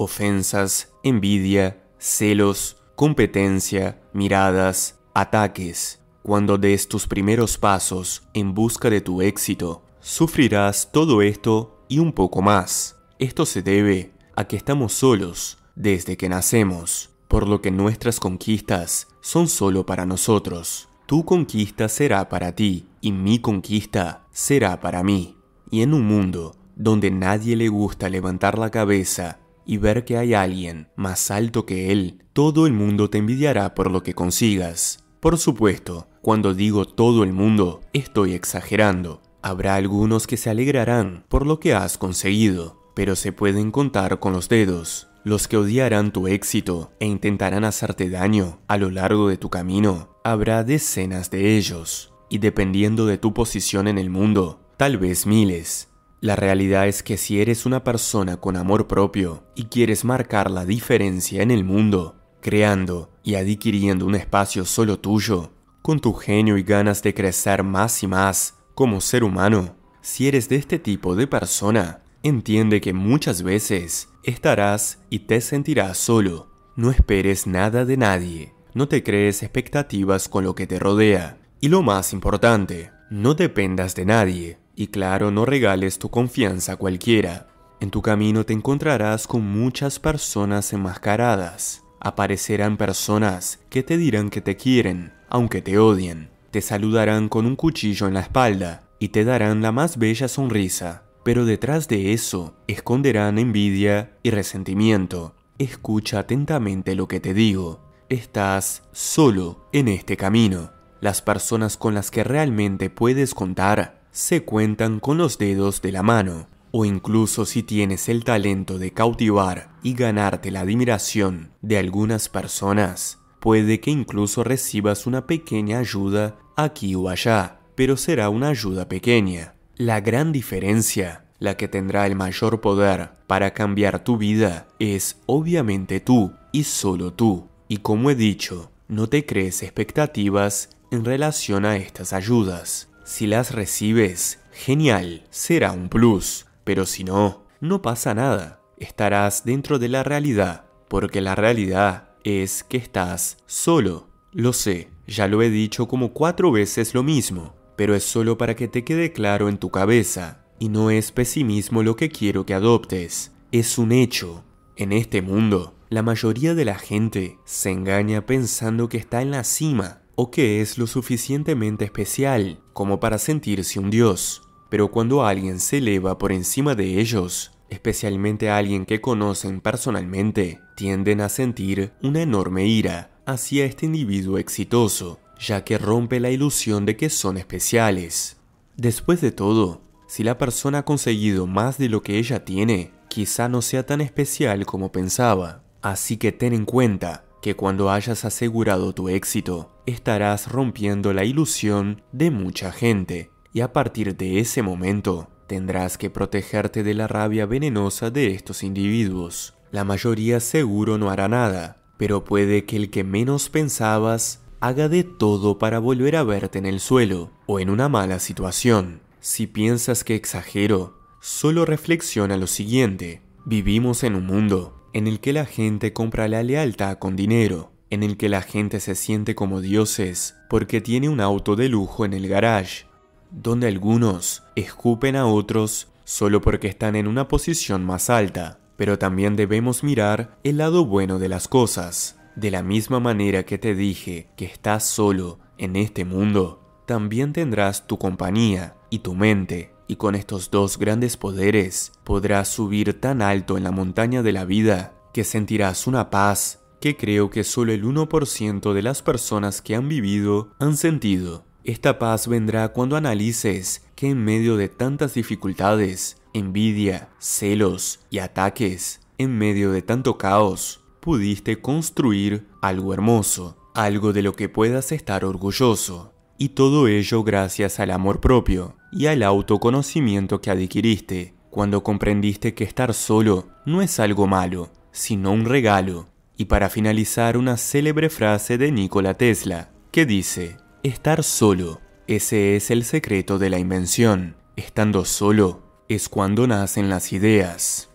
ofensas, envidia, celos, competencia, miradas, ataques. Cuando des tus primeros pasos en busca de tu éxito, sufrirás todo esto y un poco más. Esto se debe a que estamos solos desde que nacemos, por lo que nuestras conquistas son solo para nosotros. Tu conquista será para ti y mi conquista será para mí. Y en un mundo donde nadie le gusta levantar la cabeza y ver que hay alguien más alto que él, todo el mundo te envidiará por lo que consigas. Por supuesto, cuando digo todo el mundo, estoy exagerando. Habrá algunos que se alegrarán por lo que has conseguido, pero se pueden contar con los dedos. Los que odiarán tu éxito e intentarán hacerte daño a lo largo de tu camino, habrá decenas de ellos. Y dependiendo de tu posición en el mundo, tal vez miles. La realidad es que si eres una persona con amor propio y quieres marcar la diferencia en el mundo, creando y adquiriendo un espacio solo tuyo, con tu genio y ganas de crecer más y más como ser humano, si eres de este tipo de persona, entiende que muchas veces estarás y te sentirás solo. No esperes nada de nadie, no te crees expectativas con lo que te rodea. Y lo más importante, no dependas de nadie, y claro, no regales tu confianza a cualquiera. En tu camino te encontrarás con muchas personas enmascaradas. Aparecerán personas que te dirán que te quieren, aunque te odien. Te saludarán con un cuchillo en la espalda y te darán la más bella sonrisa. Pero detrás de eso esconderán envidia y resentimiento. Escucha atentamente lo que te digo. Estás solo en este camino. Las personas con las que realmente puedes contar se cuentan con los dedos de la mano, o incluso si tienes el talento de cautivar y ganarte la admiración de algunas personas, puede que incluso recibas una pequeña ayuda aquí o allá, pero será una ayuda pequeña. La gran diferencia, la que tendrá el mayor poder para cambiar tu vida, es obviamente tú y solo tú. Y como he dicho, no te crees expectativas en relación a estas ayudas. Si las recibes, genial, será un plus, pero si no, no pasa nada, estarás dentro de la realidad, porque la realidad es que estás solo. Lo sé, ya lo he dicho como cuatro veces lo mismo, pero es solo para que te quede claro en tu cabeza, y no es pesimismo lo que quiero que adoptes, es un hecho. En este mundo, la mayoría de la gente se engaña pensando que está en la cima o que es lo suficientemente especial como para sentirse un dios. Pero cuando alguien se eleva por encima de ellos, especialmente a alguien que conocen personalmente, tienden a sentir una enorme ira hacia este individuo exitoso, ya que rompe la ilusión de que son especiales. Después de todo, si la persona ha conseguido más de lo que ella tiene, quizá no sea tan especial como pensaba. Así que ten en cuenta que cuando hayas asegurado tu éxito, estarás rompiendo la ilusión de mucha gente, y a partir de ese momento, tendrás que protegerte de la rabia venenosa de estos individuos. La mayoría seguro no hará nada, pero puede que el que menos pensabas haga de todo para volver a verte en el suelo o en una mala situación. Si piensas que exagero, solo reflexiona lo siguiente. Vivimos en un mundo en el que la gente compra la lealtad con dinero, en el que la gente se siente como dioses porque tiene un auto de lujo en el garage, donde algunos escupen a otros solo porque están en una posición más alta. Pero también debemos mirar el lado bueno de las cosas. De la misma manera que te dije que estás solo en este mundo, también tendrás tu compañía y tu mente y con estos dos grandes poderes podrás subir tan alto en la montaña de la vida que sentirás una paz que creo que solo el 1% de las personas que han vivido han sentido. Esta paz vendrá cuando analices que en medio de tantas dificultades, envidia, celos y ataques, en medio de tanto caos, pudiste construir algo hermoso, algo de lo que puedas estar orgulloso y todo ello gracias al amor propio y al autoconocimiento que adquiriste, cuando comprendiste que estar solo no es algo malo, sino un regalo. Y para finalizar una célebre frase de Nikola Tesla, que dice, estar solo, ese es el secreto de la invención. Estando solo es cuando nacen las ideas.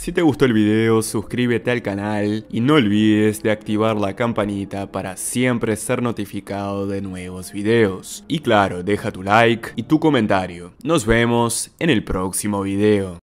Si te gustó el video, suscríbete al canal y no olvides de activar la campanita para siempre ser notificado de nuevos videos. Y claro, deja tu like y tu comentario. Nos vemos en el próximo video.